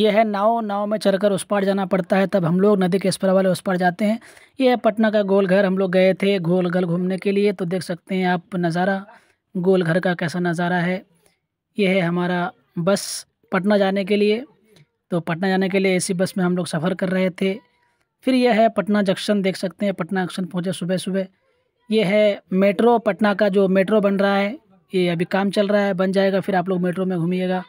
ये है नाव नाव में चढ़कर उस पार जाना पड़ता है तब हम लोग नदी के इस वाले उस पार जाते हैं ये है पटना का गोल घर हम लोग गए थे गोल घर घूमने के लिए तो देख सकते हैं आप नज़ारा गोल घर का कैसा नज़ारा है यह है हमारा बस पटना जाने के लिए तो पटना जाने के लिए ऐसी बस में हम लोग सफ़र कर रहे थे फिर यह है पटना जंक्शन देख सकते हैं पटना जंक्शन पहुँचे सुबह सुबह ये है मेट्रो पटना का जो मेट्रो बन रहा है ये अभी काम चल रहा है बन जाएगा फिर आप लोग मेट्रो में घूमिएगा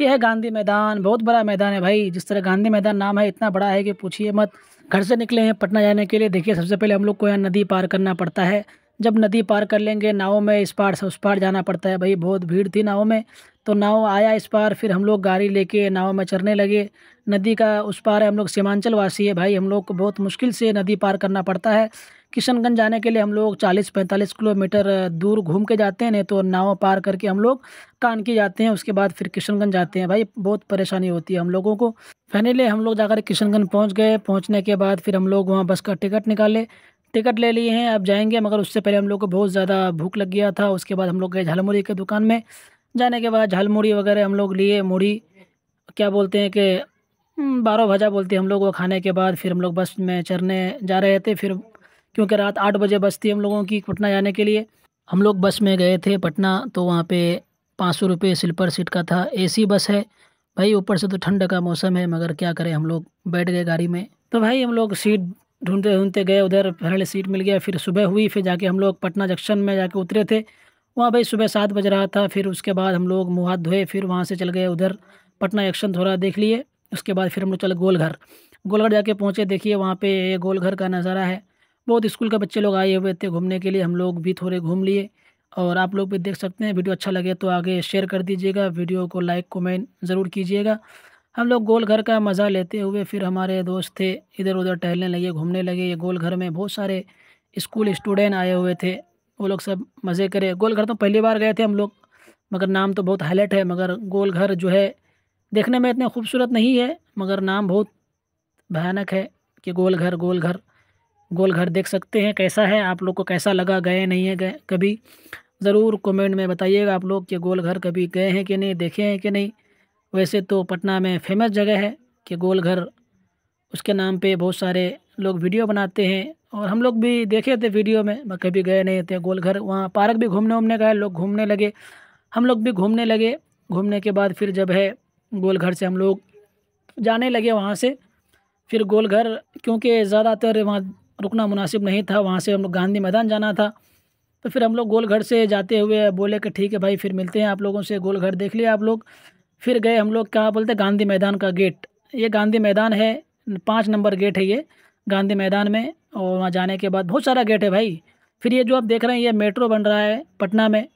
ये है गांधी मैदान बहुत बड़ा मैदान है भाई जिस तरह गांधी मैदान नाम है इतना बड़ा है कि पूछिए मत घर से निकले हैं पटना जाने के लिए देखिए सबसे पहले हम लोग को यहाँ नदी पार करना पड़ता है जब नदी पार कर लेंगे नाव में इस पार से उस पार जाना पड़ता है भाई बहुत भीड़ थी नाव में तो नाव आया इस पार फिर हम लोग गाड़ी लेके नाव में चढ़ने लगे नदी का उस पार है हम लोग सीमांचल वासी है भाई हम लोग को बहुत मुश्किल से नदी पार करना पड़ता है किशनगंज जाने के लिए हम लोग चालीस पैंतालीस किलोमीटर दूर घूम के जाते हैं नहीं तो नाव पार करके हम लोग कानकी जाते हैं उसके बाद फिर किशनगंज जाते हैं भाई बहुत परेशानी होती है हम लोगों को फाइनली हम लोग जाकर किशनगंज पहुँच गए पहुँचने के बाद फिर हम लोग वहाँ बस का टिकट निकाले टिकट ले लिए हैं अब जाएंगे मगर उससे पहले हम लोग को बहुत ज़्यादा भूख लग गया था उसके बाद हम लोग गए झालमुड़ी के दुकान में जाने के बाद झालमुड़ी वगैरह हम लोग लिए मुड़ी क्या बोलते हैं कि हम्म, बारह भजा बोलते हैं हम लोग वो खाने के बाद फिर हम लोग बस में चढ़ने जा रहे थे फिर क्योंकि रात आठ बजे बस थी हम लोगों की पटना जाने के लिए हम लोग बस में गए थे पटना तो वहाँ पे पाँच सौ रुपये स्लीपर सीट का था एसी बस है भाई ऊपर से तो ठंड का मौसम है मगर क्या करें हम लोग बैठ गए गाड़ी में तो भाई हम लोग सीट ढूंढते ढूंढते गए उधर फैल सीट मिल गया फिर सुबह हुई फिर जाके हम लोग पटना जंक्शन में जाके उतरे थे वहाँ भाई सुबह सात बज रहा था फिर उसके बाद हम लोग मुँह हाथ धोए फिर वहाँ से चल गए उधर पटना जंक्शन थोड़ा देख लिए उसके बाद फिर हम लोग चले गोलघर गोलघर जाके पहुँचे देखिए वहाँ पे गोलघर का नज़ारा है बहुत स्कूल के बच्चे लोग आए हुए थे घूमने के लिए हम लोग भी थोड़े घूम लिए और आप लोग भी देख सकते हैं वीडियो अच्छा लगे तो आगे शेयर कर दीजिएगा वीडियो को लाइक कमेंट ज़रूर कीजिएगा हम लोग गोल घर का मज़ा लेते हुए फिर हमारे दोस्त थे इधर उधर टहलने लगे घूमने लगे ये गोल घर में बहुत सारे स्कूल स्टूडेंट आए हुए थे वो लोग सब मज़े करे गोल घर तो पहली बार गए थे हम लोग मगर नाम तो बहुत हाईलाइट है मगर गोल घर जो है देखने में इतने खूबसूरत नहीं है मगर नाम बहुत भयानक है कि गोल घर गोल घर गोल घर देख सकते हैं कैसा है आप लोग को कैसा लगा गए नहीं है गए कभी ज़रूर कमेंट में बताइएगा आप लोग कि गोल घर कभी गए हैं कि नहीं देखे हैं कि नहीं वैसे तो पटना में फेमस जगह है कि गोल घर उसके नाम पे बहुत सारे लोग वीडियो बनाते हैं और हम लोग भी देखे थे वीडियो में कभी गए नहीं थे गोल घर वहाँ पार्क भी घूमने उमने गए लोग घूमने लगे हम लोग भी घूमने लगे घूमने के बाद फिर जब है गोल घर से हम लोग जाने लगे वहाँ से फिर गोल घर क्योंकि ज़्यादातर वहाँ रुकना मुनासिब नहीं था वहाँ से हम लोग गांधी मैदान जाना था तो फिर हम लोग गोलघर से जाते हुए बोले कि ठीक है भाई फिर मिलते हैं आप लोगों से गोलघर देख लिया आप लोग फिर गए हम लोग क्या बोलते हैं गांधी मैदान का गेट ये गांधी मैदान है पाँच नंबर गेट है ये गांधी मैदान में और वहाँ जाने के बाद बहुत सारा गेट है भाई फिर ये जो आप देख रहे हैं ये मेट्रो बन रहा है पटना में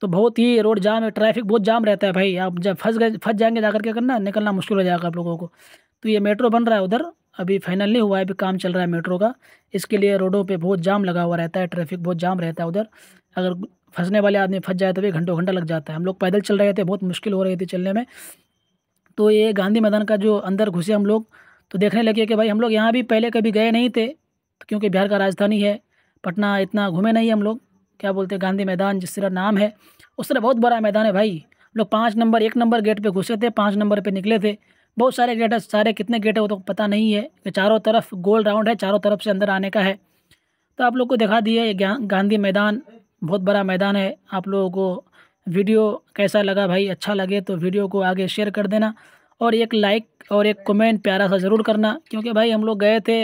तो बहुत ही रोड जाम है ट्रैफिक बहुत जाम रहता है भाई आप जब फंस गए फंस जाएंगे जाकर के करना निकलना मुश्किल हो जाएगा आप लोगों को तो ये मेट्रो बन रहा है उधर अभी फाइनल नहीं हुआ है अभी काम चल रहा है मेट्रो का इसके लिए रोडों पे बहुत जाम लगा हुआ रहता है ट्रैफिक बहुत जाम रहता है उधर अगर फंसने वाले आदमी फंस जाए तो भी घंटों घंटा लग जाता है हम लोग पैदल चल रहे थे बहुत मुश्किल हो रही थी चलने में तो ये गांधी मैदान का जो अंदर घुसे हम लोग तो देखने लगे कि भाई हम लोग यहाँ भी पहले कभी गए नहीं थे क्योंकि बिहार का राजधानी है पटना इतना घूमे नहीं हम लोग क्या बोलते हैं गांधी मैदान जिस तरह नाम है उस तरह बहुत बड़ा मैदान है भाई हम लोग पाँच नंबर एक नंबर गेट पे घुसे थे पाँच नंबर पे निकले थे बहुत सारे गेट है सारे कितने गेट है वो तो पता नहीं है कि चारों तरफ गोल राउंड है चारों तरफ से अंदर आने का है तो आप लोग को दिखा दिए गांधी मैदान बहुत बड़ा मैदान है आप लोगों को वीडियो कैसा लगा भाई अच्छा लगे तो वीडियो को आगे शेयर कर देना और एक लाइक और एक कमेंट प्यारा सा ज़रूर करना क्योंकि भाई हम लोग गए थे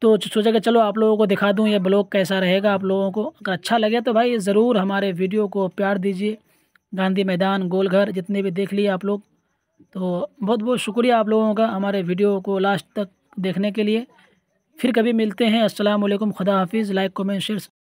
तो सोचा कि चलो आप लोगों को दिखा दूँ ये ब्लॉग कैसा रहेगा आप लोगों को अगर अच्छा लगे तो भाई ज़रूर हमारे वीडियो को प्यार दीजिए गांधी मैदान गोलघर जितने भी देख लिए आप लोग तो बहुत बहुत शुक्रिया आप लोगों का हमारे वीडियो को लास्ट तक देखने के लिए फिर कभी मिलते हैं अस्सलाम वालेकुम खुदा हाफिज़ लाइक कमेंट शेयर